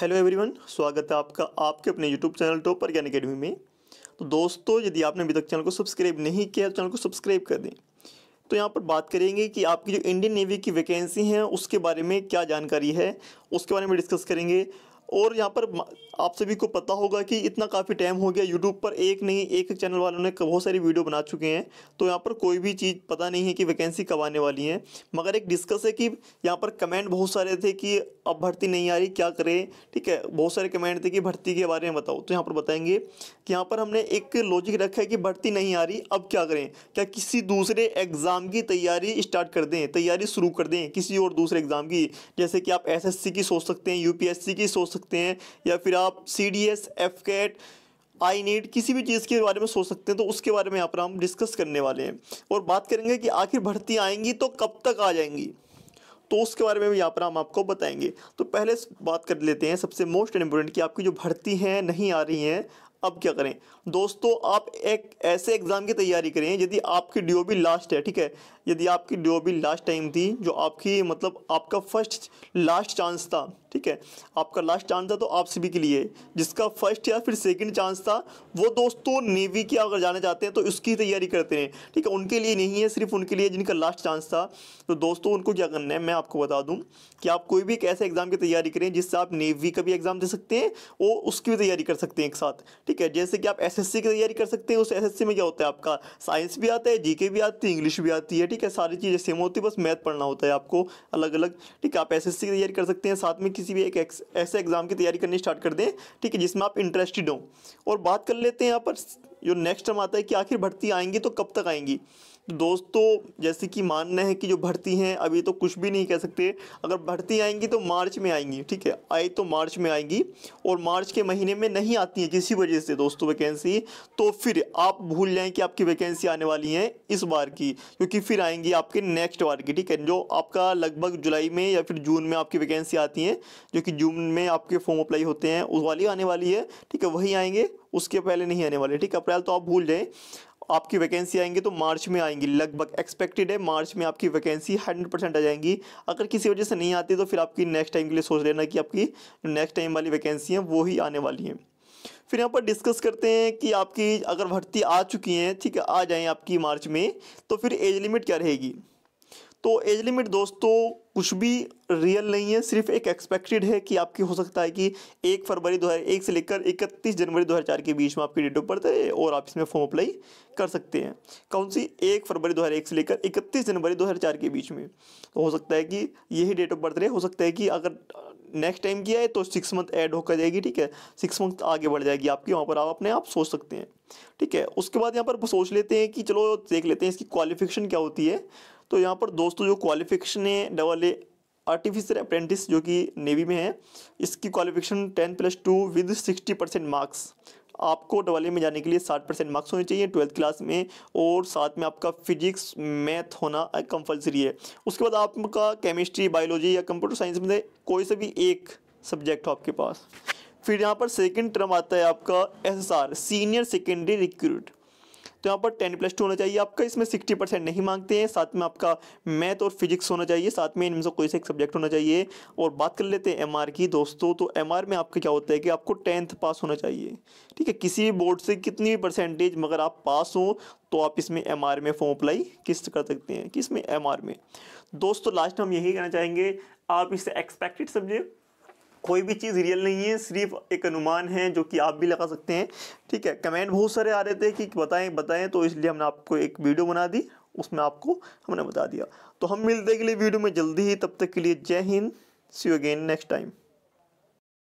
hello everyone स्वागत है आपका आपके अपने YouTube channel Topper Gyan academy में तो दोस्तों यदि आपने अभी तक चैनल को सब्सक्राइब नहीं किया तो चैनल को सब्सक्राइब कर दें तो यहाँ पर बात करेंगे कि आपकी जो इंडियन नेवी की वैकेंसी हैं उसके बारे में क्या जानकारी है उसके बारे में डिस्कस करेंगे और यहाँ पर आप सभी को पता होगा कि इतना काफ़ी टाइम हो गया यूट्यूब पर एक नहीं एक चैनल वालों ने बहुत सारी वीडियो बना चुके हैं तो यहाँ पर कोई भी चीज़ पता नहीं है कि वैकेंसी कब आने वाली है मगर एक डिस्कस है कि यहाँ पर कमेंट बहुत सारे थे कि अब भर्ती नहीं आ रही क्या करें ठीक है बहुत सारे कमेंट थे कि भर्ती के बारे में बताओ तो यहाँ पर बताएंगे कि यहाँ पर हमने एक लॉजिक रखा है कि भर्ती नहीं आ रही अब क्या करें क्या किसी दूसरे एग्ज़ाम की तैयारी स्टार्ट कर दें तैयारी शुरू कर दें किसी और दूसरे एग्ज़ाम की जैसे कि आप एस की सोच सकते हैं यू की सोच सकते हैं या फिर आप C D S AFCAT INET किसी भी चीज़ के बारे में सोच सकते हैं तो उसके बारे में यहाँ पर हम डिस्कस करने वाले हैं और बात करेंगे कि आखिर भर्ती आएंगी तो कब तक आ जाएंगी तो उसके बारे में भी यहाँ पर हम आपको बताएंगे तो पहले बात कर लेते हैं सबसे मोस्ट इम्पोर्टेंट कि आपकी जो भर्ती हैं नहीं आ रही हैं अब क्या करें दोस्तों आप एक ऐसे एग्ज़ाम की तैयारी करें यदि आपकी डी लास्ट है ठीक है यदि आपकी डी लास्ट टाइम थी जो आपकी मतलब आपका फर्स्ट लास्ट चांस था ठीक है आपका लास्ट चांस था तो आप सभी के लिए जिसका फर्स्ट या फिर सेकंड चांस था वो दोस्तों नेवी की अगर जाना चाहते हैं तो उसकी तैयारी करते हैं ठीक है उनके लिए नहीं है सिर्फ उनके लिए जिनका लास्ट चांस था तो दोस्तों उनको क्या करना है मैं आपको बता दूँ कि आप कोई भी एक ऐसे एग्ज़ाम की तैयारी करें जिससे आप नेवी का भी एग्ज़ाम दे सकते हैं और उसकी भी तैयारी कर सकते हैं एक साथ ठीक है जैसे कि आप एस की तैयारी कर सकते हैं उस एस में क्या होता है आपका साइंस भी आता है जीके भी आती है इंग्लिश भी आती है ठीक है सारी चीज़ें सेम होती है बस मैथ पढ़ना होता है आपको अलग अलग ठीक है आप एस की तैयारी कर सकते हैं साथ में किसी किसी भी एक ऐसे एग्ज़ाम की तैयारी करनी स्टार्ट कर दें ठीक है जिसमें आप इंटरेस्टेड हों और बात कर लेते हैं यहाँ पर जो नेक्स्ट टर्म आता है कि आखिर भर्ती आएंगी तो कब तक आएंगी तो दोस्तों जैसे कि मानना है कि जो भर्ती हैं अभी तो कुछ भी नहीं कह सकते अगर भर्ती आएंगी तो मार्च में आएंगी ठीक है आई तो मार्च में आएंगी और मार्च के महीने में नहीं आती है किसी वजह से दोस्तों वैकेंसी तो फिर आप भूल जाएं कि आपकी वैकेंसी आने वाली है इस बार की क्योंकि फिर आएंगी आपके नेक्स्ट बार की ठीक है जो आपका लगभग जुलाई में या फिर जून में आपकी वैकेंसी आती है जो कि जून में आपके फॉर्म अप्लाई होते हैं उस वाली आने वाली है ठीक है वही आएंगे उसके पहले नहीं आने वाले ठीक अप्रैल तो आप भूल जाए आपकी वैकेंसी आएंगी तो मार्च में आएंगी लगभग एक्सपेक्टेड है मार्च में आपकी वैकेंसी हंड्रेड परसेंट आ जाएंगी अगर किसी वजह से नहीं आती तो फिर आपकी नेक्स्ट टाइम के लिए सोच लेना कि आपकी नेक्स्ट टाइम वाली वैकेंसी है वो ही आने वाली हैं फिर यहाँ पर डिस्कस करते हैं कि आपकी अगर भर्ती आ चुकी हैं ठीक है आ जाएँ आपकी मार्च में तो फिर एज लिमिट क्या रहेगी तो एज लिमिट दोस्तों कुछ भी रियल नहीं है सिर्फ एक एक्सपेक्टेड है कि आपकी हो सकता है कि एक फरवरी दो एक से लेकर 31 जनवरी 2004 के बीच में आपकी डेट ऑफ बर्थ है और आप इसमें फॉर्म अप्लाई कर सकते हैं कौन सी एक फरवरी एक से लेकर 31 जनवरी 2004 के बीच में तो हो सकता है कि यही डेट ऑफ बर्थ रहे हो सकता है कि अगर नेक्स्ट टाइम किया है तो सिक्स मंथ ऐड होकर जाएगी ठीक है सिक्स मंथ आगे बढ़ जाएगी आपकी वहाँ पर आप अपने आप सोच सकते हैं ठीक है उसके बाद यहाँ पर सोच लेते हैं कि चलो देख लेते हैं इसकी क्वालिफिकेशन क्या होती है तो यहाँ पर दोस्तों जो क्वालिफिकेशन है डबल ए आर्टिफिशियल अप्रेंटिस जो कि नेवी में है इसकी qualification ten plus two with sixty percent marks आपको डबल ए में जाने के लिए साठ परसेंट मार्क्स होने चाहिए ट्वेल्थ क्लास में और साथ में आपका फिजिक्स मैथ होना कंपलसरी है उसके बाद आपका केमिस्ट्री बायोलॉजी या कंप्यूटर साइंस में कोई से भी एक सब्जेक्ट हो आपके पास फिर यहाँ पर सेकेंड टर्म आता है आपका एस सीनियर सेकेंडरी रिक्रूट तो यहाँ पर टेन प्लस टू होना चाहिए आपका इसमें सिक्सटी परसेंट नहीं मांगते हैं साथ में आपका मैथ और फिजिक्स होना चाहिए साथ में इनमें से कोई से एक सब्जेक्ट होना चाहिए और बात कर लेते हैं एम की दोस्तों तो एम में आपका क्या होता है कि आपको टेंथ पास होना चाहिए ठीक है किसी भी बोर्ड से कितनी भी परसेंटेज मगर आप पास हो तो आप इसमें एम में फॉर्म अप्लाई किस कर सकते हैं किस में एम में दोस्तों लास्ट हम यही कहना चाहेंगे आप इससे एक्सपेक्टेड सब्जेक्ट कोई भी चीज़ रियल नहीं है सिर्फ एक अनुमान है जो कि आप भी लगा सकते हैं ठीक है कमेंट बहुत सारे आ रहे थे कि बताएं बताएं तो इसलिए हमने आपको एक वीडियो बना दी उसमें आपको हमने बता दिया तो हम मिलते के लिए वीडियो में जल्दी ही तब तक के लिए जय हिंद सी अगेन नेक्स्ट टाइम